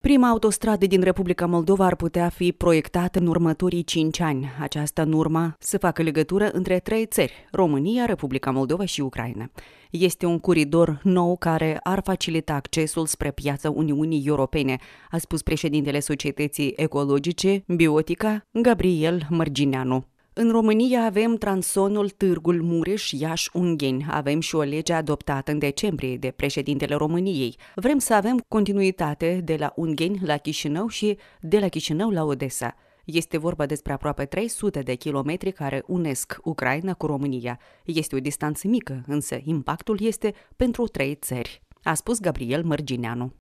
Prima autostradă din Republica Moldova ar putea fi proiectată în următorii 5 ani. Aceasta în urma să facă legătură între trei țări, România, Republica Moldova și Ucraina. Este un coridor nou care ar facilita accesul spre piața Uniunii Europene, a spus președintele Societății Ecologice Biotica Gabriel Mărgineanu. În România avem transonul Târgul Mureș Iași Ungheni. Avem și o lege adoptată în decembrie de președintele României. Vrem să avem continuitate de la Ungheni la Chișinău și de la Chișinău la Odessa. Este vorba despre aproape 300 de kilometri care unesc Ucraina cu România. Este o distanță mică, însă impactul este pentru trei țări, a spus Gabriel Mărgineanu.